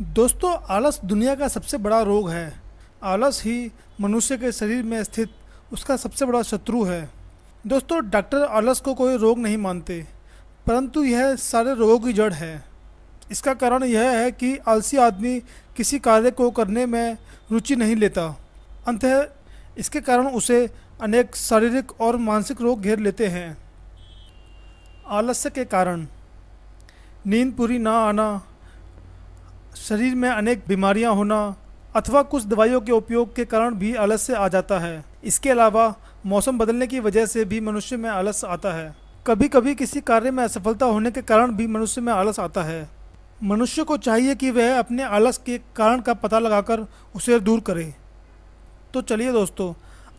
दोस्तों आलस दुनिया का सबसे बड़ा रोग है आलस ही मनुष्य के शरीर में स्थित उसका सबसे बड़ा शत्रु है दोस्तों डॉक्टर आलस को कोई रोग नहीं मानते परंतु यह सारे रोगों की जड़ है इसका कारण यह है कि आलसी आदमी किसी कार्य को करने में रुचि नहीं लेता अंतः इसके कारण उसे अनेक शारीरिक और मानसिक रोग घेर लेते हैं आलस्य के कारण नींद पूरी ना आना शरीर में अनेक बीमारियां होना अथवा कुछ दवाइयों के उपयोग के कारण भी आलस्य आ जाता है इसके अलावा मौसम बदलने की वजह से भी मनुष्य में आलस आता है कभी कभी किसी कार्य में असफलता होने के कारण भी मनुष्य में आलस आता है मनुष्य को चाहिए कि वह अपने आलस के कारण का पता लगाकर उसे दूर करे तो चलिए दोस्तों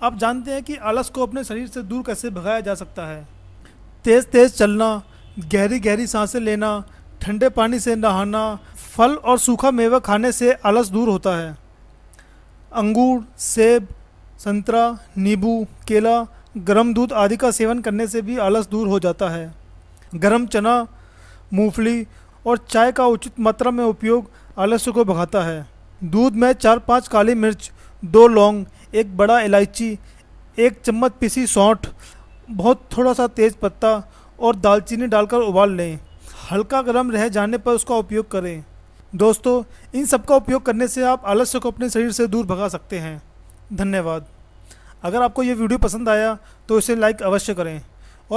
आप जानते हैं कि आलस को अपने शरीर से दूर कैसे भगाया जा सकता है तेज़ तेज़ चलना गहरी गहरी सांसें लेना ठंडे पानी से नहाना फल और सूखा मेवा खाने से आलस दूर होता है अंगूर सेब संतरा नींबू केला गर्म दूध आदि का सेवन करने से भी आलस दूर हो जाता है गर्म चना मूंगफली और चाय का उचित मात्रा में उपयोग आलस्य को भगाता है दूध में चार पाँच काली मिर्च दो लौंग एक बड़ा इलायची एक चम्मच पीसी सौंठ बहुत थोड़ा सा तेज पत्ता और दालचीनी डालकर उबाल लें हल्का गर्म रह जाने पर उसका उपयोग करें दोस्तों इन सब का उपयोग करने से आप आलस्य को अपने शरीर से दूर भगा सकते हैं धन्यवाद अगर आपको ये वीडियो पसंद आया तो इसे लाइक अवश्य करें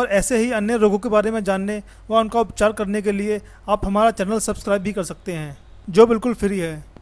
और ऐसे ही अन्य रोगों के बारे में जानने व उनका उपचार करने के लिए आप हमारा चैनल सब्सक्राइब भी कर सकते हैं जो बिल्कुल फ्री है